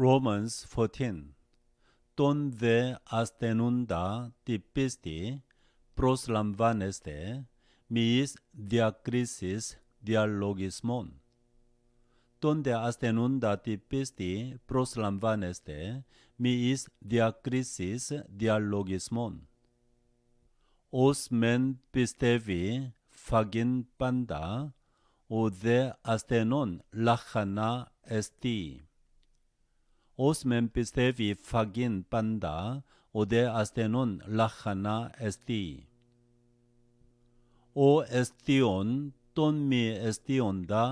Romans 14. Donde hasta inunda de piste proslamvaneste mis diacrisis dialogismon. Donde hasta inunda de piste proslamvaneste mis diacrisis dialogismon. Os men pistevi fagin panda, o de astenon lachana esti. os mem pistevi fagin panda ode astenon lachana esti. O estion ton mi estionda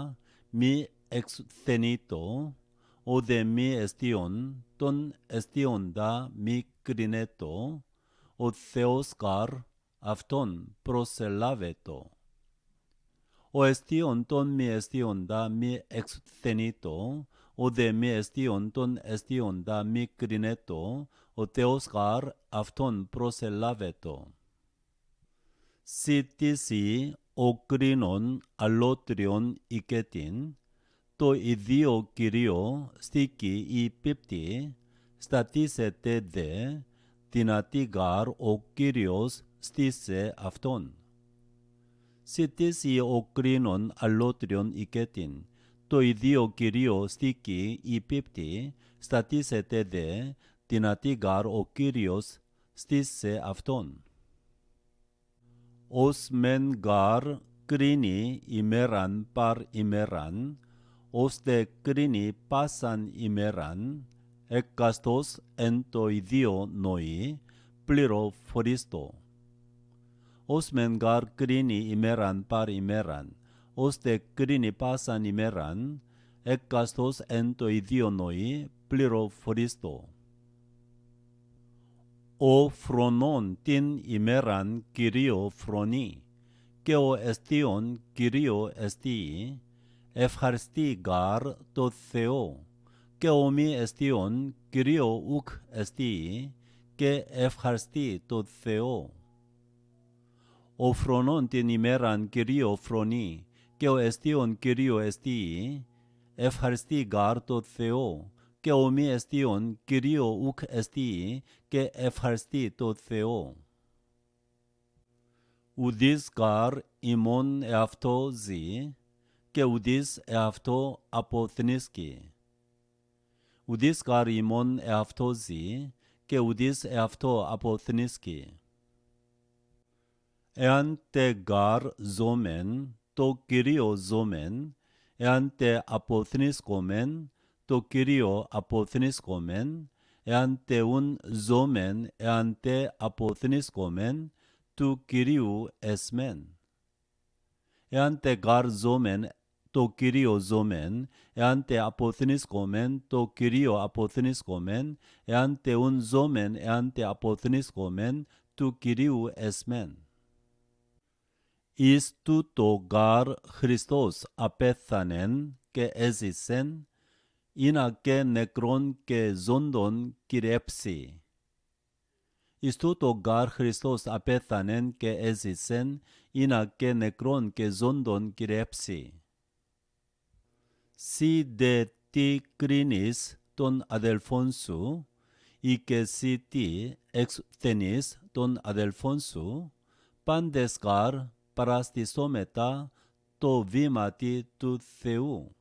mi extenito, ode mi estion ton estionda mi crineto, o theos afton proselaveto. O estion ton mi estionda mi extenito, με εστίον τόν εστίον τα μη κρινέτο, ο Θεός γαρ αυτόν προσελάβετο. Σι τίσι ο αλότριον οικέτην, το ιδίο στίκι η πίπτη, στατίσετε δε, δυνατή γαρ ο Κύριος στίσε αυτόν. Σι τίσι ο κρίνων αλότριον οικέτην, το ίδιο κυρίως ή πίπτη στατίσεται δε δυνατή γαρ ο Κύριος στις σε αυτόν. Ως μεν γαρ κρίνει ημέραν παρ ημέραν, ώστε κρίνει πάσαν ημέραν, εκκαστός εν το ίδιο νοή, πλήρω φορίστο. Ως μεν γαρ κρίνει ημέραν παρ ημέραν, ώστε κρίνει πάσαν ημέραν, εκκαστός εν το νοή πληροφοριστό. Ο φρονών την ημέραν Κυρίο φρονή, και ο εστίον Κυρίο εστίει, ευχαριστή γαρ το Θεό, και ο μη εστίον Κυρίο ουκ εστίει, και ευχαριστή το Θεό. Ο φρονών την ημέραν Κυρίο φρονή, και ο εστίον Κυρίου εστί, ευχαριστή γάρ το Θεό, και ο μη εστίον κυριο ουκ εστί, και ευχαριστή το Θεό. Ουδής γάρ ημών εαυτό ζει, και ουδής εαυτό αποθνίσκει. Ουδής γάρ ημών εαυτό ζει, και ουδής εαυτό αποθνίσκει. Εάν τε γάρ ζώμεν, το Κυρίο ζώμεν, εάν τε αποθνίσκομεν, το Κυρίο αποθνίσκομεν, εάν τε ουν ζώμεν, εάν τε αποθνίσκομεν, του Κυρίου εσμέν. Εάν τε γαρ ζώμεν, το Κυρίο ζώμεν, εάν τε αποθνίσκομεν, το Κυρίο αποθνίσκομεν, εάν τε ουν ζώμεν, εάν τε αποθνίσκομεν, του Κυρίου εσμέν εις το γαρ Χριστός απέθανεν και έζησεν, ίνα και νεκρόν και ζώντον κυρέψει. Εις το γαρ Χριστός απέθανεν και έζησεν, ίνα και νεκρόν και ζώντον κυρέψει. Σι δε τι κρίνεις τον αδελφόν σου, ή και σι τι εξθενείς τον αδελφόν σου, πάντες γαρ παραστησόμετα το βήματι του Θεού.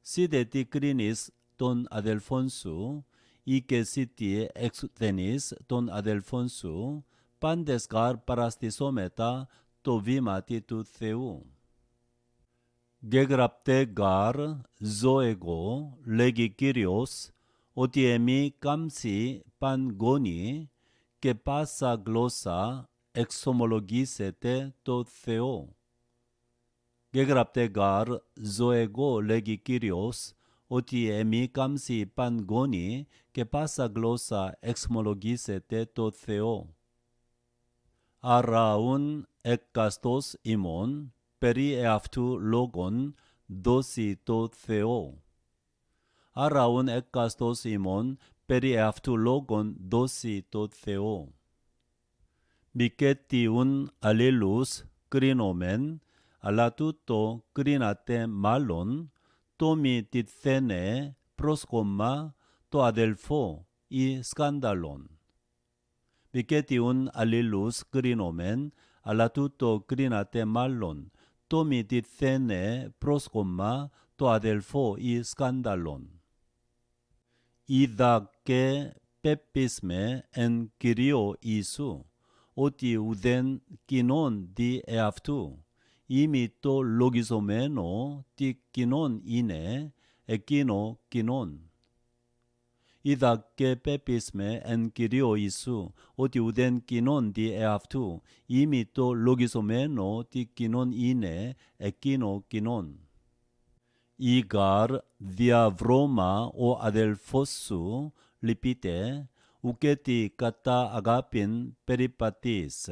Σίδε τι κρίνεις των αδελφών σου, ή και εσύ τι εξουθενείς των αδελφών σου, πάντες γαρ παραστησόμετα το βήματι του Θεού. Γεγραπτε γαρ ζω εγώ, λέγει Κύριος, ότι εμεί κάμψη παν και πάσα γλώσσα εξομολογήσετε το Θεό. Και γραπτε γάρ ζω εγώ λέγει Κύριος ότι εμί κάμσι πανγόνι και πάσα γλώσσα εξομολογήσετε το Θεό. Αραούν εκκαστός ημών περί εαυτού λόγων δώσει το Θεό. Αραούν εκκαστός ημών περί εαυτού λόγων δώσει το Θεό. 미케띠운 알릴루스 그리노멘 알라투토 그리나테 말론 또미 디세네 프로스콤마 또 아델포 이 스칸달론 미케티운 알릴루스 그리노멘 알라투토 그리나테 말론 또미 디세네 프로스콤마 또 아델포 이 스칸달론 이다케 페피스메 엔 키리오 이수 ότι ουδέν κοινών δι εαυτού. ημί το λογισομένο τι κοινών είναι, εκείνο κοινών. Είδα και πεπίσμε εν Κυρίω Ιησού, ότι ουδέν κοινών δι εαυτού, ημί το λογισομένο τι κοινών είναι, εκείνο κοινών. Ήγαρ διαβρώμα ο αδελφός σου, λυπείται, uqueti cata agapin peripatis,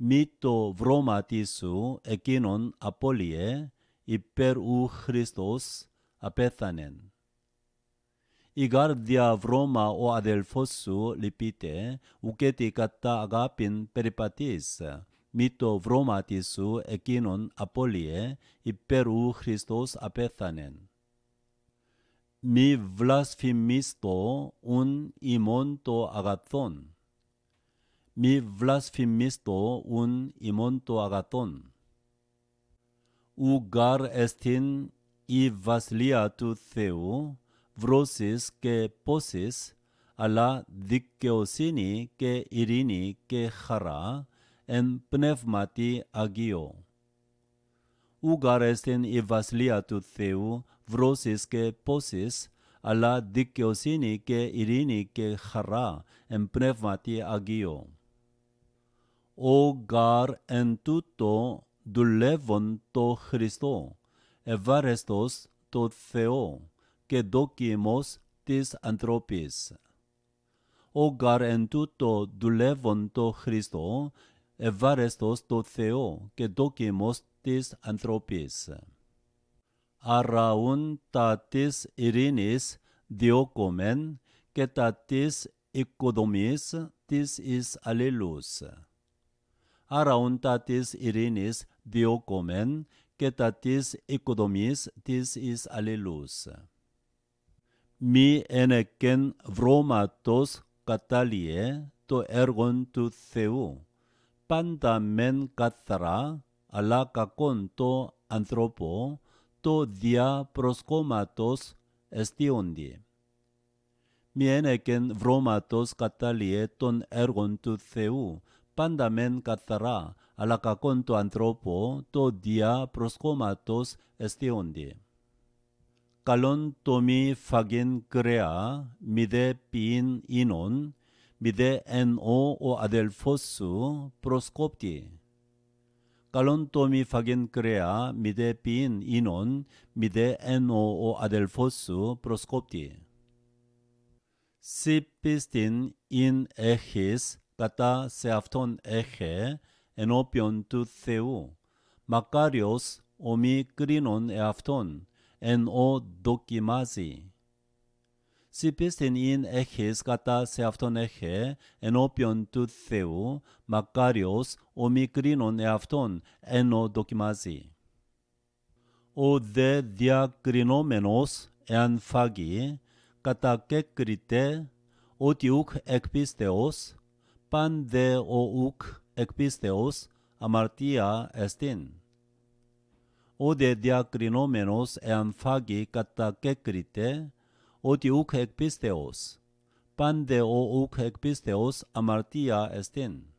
mito βροματίσου equinon apolie, υπέρ ου Χριστός απέθανεν. Η γάρδια βρώμα ο αδελφός σου λυπείται, ουκέτη κατά αγάπην περιπατής, μη το βρώμα της εκείνον απώλειε, υπέρ Χριστός απέθανεν. Μη βλασφημίστο ουν ημών το αγαθόν. Μη βλασφημίστο ουν το αγαθόν. γαρ εστίν η βασιλεία του Θεού βρόσεις και ποσις, αλλά δικαιοσύνη και ειρήνη και χαρά εν πνεύματι αγιο ούγαρες εστιν η βασιλεία του Θεού, βρώσεις και πόσεις, αλλά δικαιοσύνη και ειρήνη και χαρά, εμπνεύματι Αγίο. Ο γαρ εν τούτο δουλεύον το Χριστό, ευάρεστος το Θεό και δόκιμος της ανθρώπης. Ο γαρ εν τούτο δουλεύον το Χριστό, ευάρεστος το Θεό και δόκιμος της ανθρωπής. Αραούν τα της ειρήνης διώκομεν και τα της οικοδομής της εις αλληλούς. Αραούν τα της ειρήνης διώκομεν και τα της οικοδομής της εις αλληλούς. Μη ενεκέν βρώματος κατάλληλε το έργον του Θεού, πάντα μεν καθαρά αλλά κακόν το ανθρώπο, το δια προσκόμματος εστίοντι. Μιεν εκεν βρώματος καταλιέ τόν έργων του Θεού, πάντα μεν καθαρά, αλλά κακόν το ανθρώπο, το δια προσκόμματος εστίοντι. Καλόν το μη φαγήν κρέα, μη δε ποιήν ίνον, μη δε εν ο αδελφός σου προσκόπτει. 깔론토미 파겐크레아 미데피인 이논 미데 에노오 아델포스 프로스콥티 시피스틴 인 에히스 κατά σε αυτόν έχε ενώπιον του Θεού μακάριος ομοι κρίνων εαυτόν εν ο δοκιμάζει ειν έχεις κατά σε αυτόν εχε ενώπιον του Θεού μακάριος ομικρίνων εαυτόν ενώ δοκιμάζει. Ο δε διακρινόμενος εάν φάγει κατακέκριτε ότι ουκ εκπίστεως δε ο ουκ εκπίστεως αμαρτία εστίν. Ο δε διακρινόμενος εάν φάγει κατακέκριτε odiu que existeos, pan o u que amartia estin.